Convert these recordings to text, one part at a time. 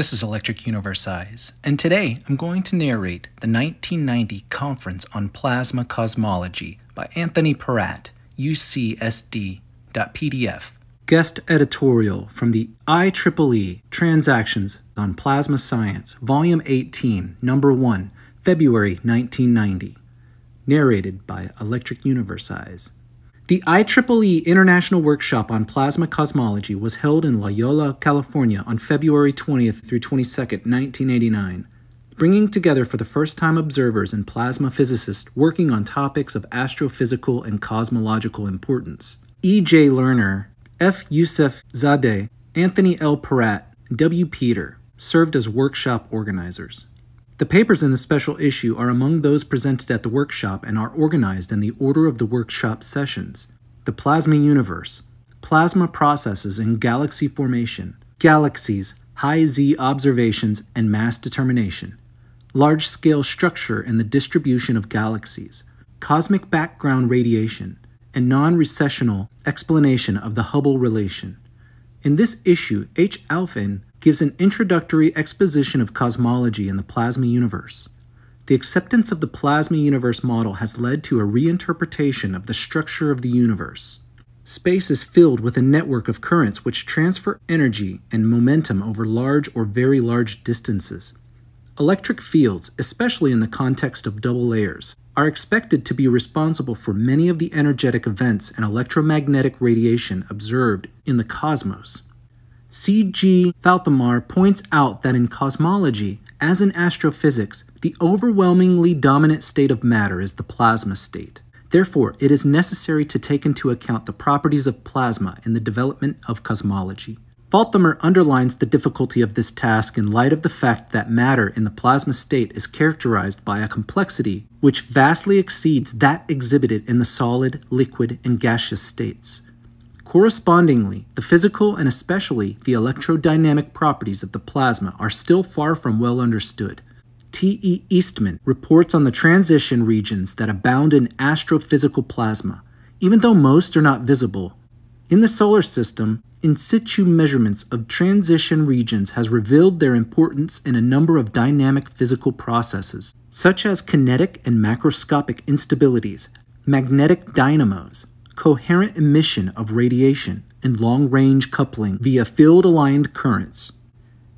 This is Electric Universe Eyes, and today I'm going to narrate the 1990 Conference on Plasma Cosmology by Anthony Peratt, ucsd.pdf. Guest editorial from the IEEE Transactions on Plasma Science, Volume 18, Number 1, February 1990. Narrated by Electric Universe Eyes. The IEEE International Workshop on Plasma Cosmology was held in Loyola, California on February 20th through 22nd, 1989, bringing together for the first time observers and plasma physicists working on topics of astrophysical and cosmological importance. E.J. Lerner, F. Youssef Zadeh, Anthony L. Peratt, W. Peter served as workshop organizers. The papers in the special issue are among those presented at the workshop and are organized in the order of the workshop sessions. The Plasma Universe, Plasma Processes in Galaxy Formation, Galaxies, High Z Observations and Mass Determination, Large Scale Structure and the Distribution of Galaxies, Cosmic Background Radiation, and Non Recessional Explanation of the Hubble Relation. In this issue, H. Alfin gives an introductory exposition of cosmology in the plasma universe. The acceptance of the plasma universe model has led to a reinterpretation of the structure of the universe. Space is filled with a network of currents which transfer energy and momentum over large or very large distances. Electric fields, especially in the context of double layers, are expected to be responsible for many of the energetic events and electromagnetic radiation observed in the cosmos. C.G. Falthamar points out that in cosmology, as in astrophysics, the overwhelmingly dominant state of matter is the plasma state. Therefore, it is necessary to take into account the properties of plasma in the development of cosmology. Falthamar underlines the difficulty of this task in light of the fact that matter in the plasma state is characterized by a complexity which vastly exceeds that exhibited in the solid, liquid, and gaseous states. Correspondingly, the physical and especially the electrodynamic properties of the plasma are still far from well understood. T.E. Eastman reports on the transition regions that abound in astrophysical plasma, even though most are not visible. In the solar system, in situ measurements of transition regions has revealed their importance in a number of dynamic physical processes, such as kinetic and macroscopic instabilities, magnetic dynamos, coherent emission of radiation and long-range coupling via field-aligned currents.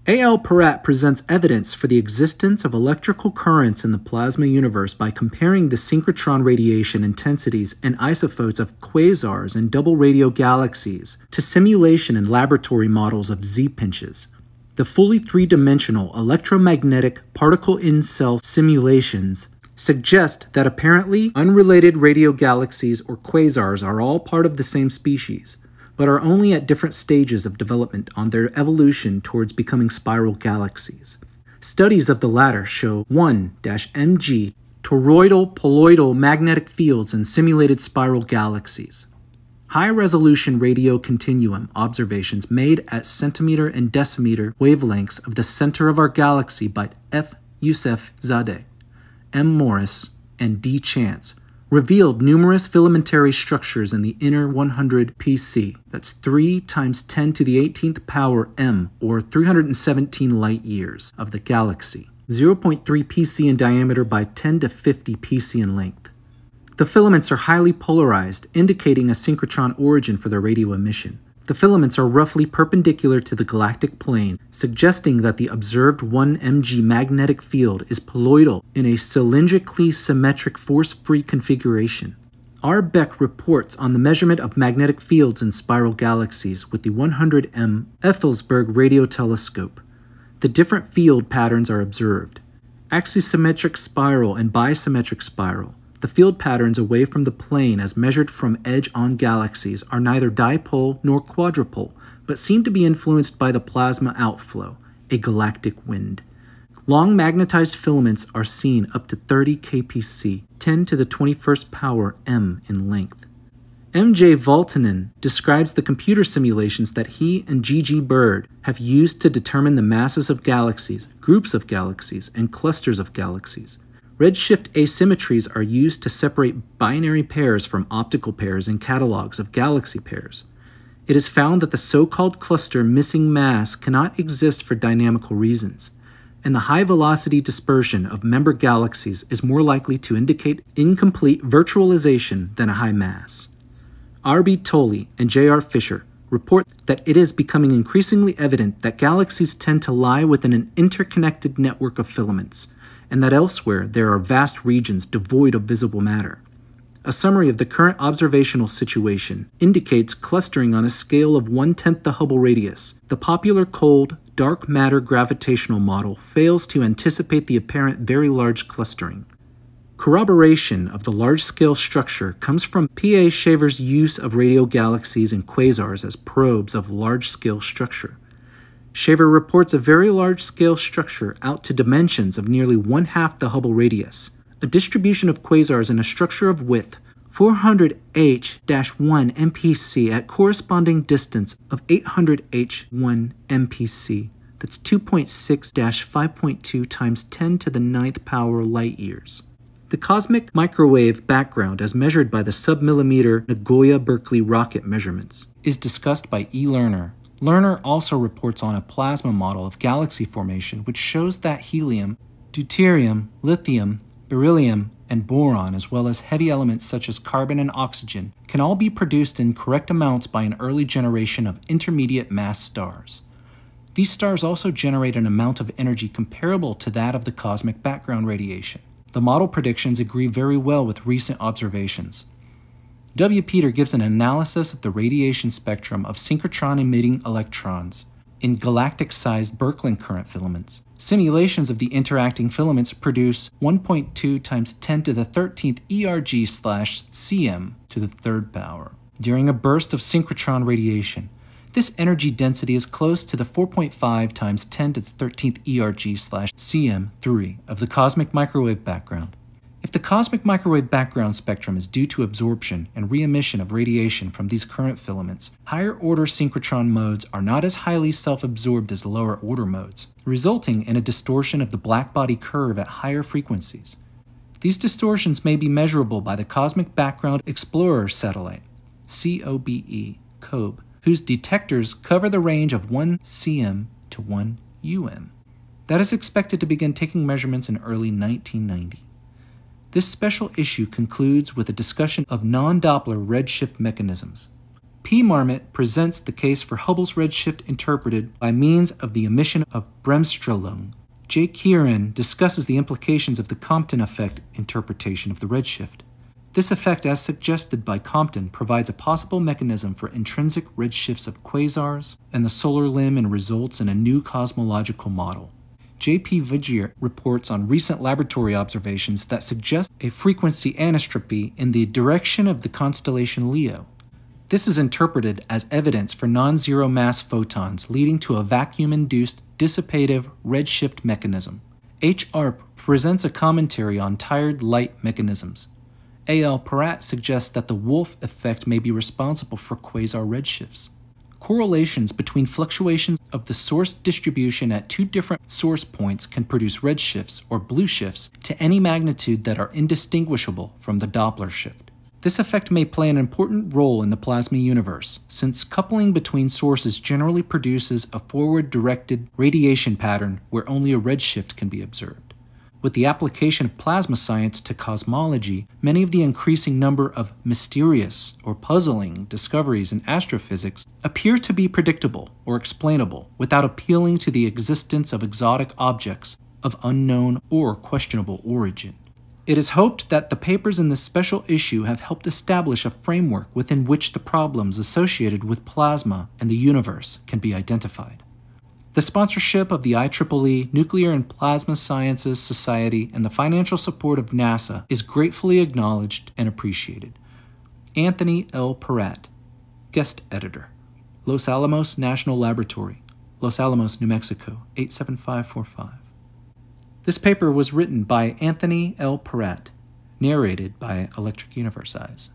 A.L. Perret presents evidence for the existence of electrical currents in the plasma universe by comparing the synchrotron radiation intensities and isophotes of quasars and double radio galaxies to simulation and laboratory models of Z-pinches. The fully three-dimensional electromagnetic particle in cell simulations suggest that apparently unrelated radio galaxies or quasars are all part of the same species, but are only at different stages of development on their evolution towards becoming spiral galaxies. Studies of the latter show 1-MG toroidal poloidal magnetic fields in simulated spiral galaxies. High-resolution radio continuum observations made at centimeter and decimeter wavelengths of the center of our galaxy by F. Youssef Zadeh M. Morris, and D. Chance, revealed numerous filamentary structures in the inner 100 PC. That's 3 times 10 to the 18th power m, or 317 light years, of the galaxy. 0.3 PC in diameter by 10 to 50 PC in length. The filaments are highly polarized, indicating a synchrotron origin for their radio emission. The filaments are roughly perpendicular to the galactic plane, suggesting that the observed 1 mg magnetic field is poloidal in a cylindrically symmetric force-free configuration. R. Beck reports on the measurement of magnetic fields in spiral galaxies with the 100M Ethelsberg radio telescope. The different field patterns are observed. Axisymmetric spiral and bisymmetric spiral. The field patterns away from the plane as measured from edge on galaxies are neither dipole nor quadrupole, but seem to be influenced by the plasma outflow, a galactic wind. Long magnetized filaments are seen up to 30 kpc, 10 to the 21st power m in length. M.J. Valtanen describes the computer simulations that he and G.G. Bird have used to determine the masses of galaxies, groups of galaxies, and clusters of galaxies. Redshift asymmetries are used to separate binary pairs from optical pairs in catalogs of galaxy pairs. It is found that the so-called cluster missing mass cannot exist for dynamical reasons, and the high-velocity dispersion of member galaxies is more likely to indicate incomplete virtualization than a high mass. R.B. Tolley and J.R. Fisher report that it is becoming increasingly evident that galaxies tend to lie within an interconnected network of filaments – and that elsewhere there are vast regions devoid of visible matter. A summary of the current observational situation indicates clustering on a scale of one tenth the Hubble radius. The popular cold, dark matter gravitational model fails to anticipate the apparent very large clustering. Corroboration of the large scale structure comes from P.A. Shaver's use of radio galaxies and quasars as probes of large scale structure. Shaver reports a very large scale structure out to dimensions of nearly one half the Hubble radius, a distribution of quasars in a structure of width 400H 1 MPC at corresponding distance of 800H 1 MPC. That's 2.6 5.2 times 10 to the ninth power light years. The cosmic microwave background, as measured by the submillimeter Nagoya Berkeley rocket measurements, is discussed by E. Lerner Lerner also reports on a plasma model of galaxy formation which shows that helium, deuterium, lithium, beryllium, and boron, as well as heavy elements such as carbon and oxygen, can all be produced in correct amounts by an early generation of intermediate mass stars. These stars also generate an amount of energy comparable to that of the cosmic background radiation. The model predictions agree very well with recent observations. W. Peter gives an analysis of the radiation spectrum of synchrotron emitting electrons in galactic sized Birkeland current filaments. Simulations of the interacting filaments produce 1.2 times 10 to the 13th ERG slash cm to the third power. During a burst of synchrotron radiation, this energy density is close to the 4.5 times 10 to the 13th ERG slash cm3 of the cosmic microwave background. If the cosmic microwave background spectrum is due to absorption and re-emission of radiation from these current filaments, higher order synchrotron modes are not as highly self-absorbed as lower order modes, resulting in a distortion of the blackbody curve at higher frequencies. These distortions may be measurable by the Cosmic Background Explorer Satellite, COBE, COBE, whose detectors cover the range of 1 cm to 1 um. That is expected to begin taking measurements in early 1990. This special issue concludes with a discussion of non-Doppler redshift mechanisms. P. Marmot presents the case for Hubble's redshift interpreted by means of the emission of Bremsstrahlung. J. Kieran discusses the implications of the Compton effect interpretation of the redshift. This effect, as suggested by Compton, provides a possible mechanism for intrinsic redshifts of quasars and the solar limb and results in a new cosmological model. J.P. Vigier reports on recent laboratory observations that suggest a frequency anastropy in the direction of the constellation Leo. This is interpreted as evidence for non zero mass photons leading to a vacuum induced dissipative redshift mechanism. H.ARP presents a commentary on tired light mechanisms. A.L. Peratt suggests that the Wolf effect may be responsible for quasar redshifts. Correlations between fluctuations of the source distribution at two different source points can produce red shifts or blue shifts to any magnitude that are indistinguishable from the Doppler shift. This effect may play an important role in the plasma universe, since coupling between sources generally produces a forward directed radiation pattern where only a redshift can be observed. With the application of plasma science to cosmology, many of the increasing number of mysterious or puzzling discoveries in astrophysics appear to be predictable or explainable without appealing to the existence of exotic objects of unknown or questionable origin. It is hoped that the papers in this special issue have helped establish a framework within which the problems associated with plasma and the universe can be identified. The sponsorship of the IEEE Nuclear and Plasma Sciences Society and the financial support of NASA is gratefully acknowledged and appreciated. Anthony L. Perret, Guest Editor, Los Alamos National Laboratory, Los Alamos, New Mexico, 87545. This paper was written by Anthony L. Perret, narrated by Electric Universe Eyes.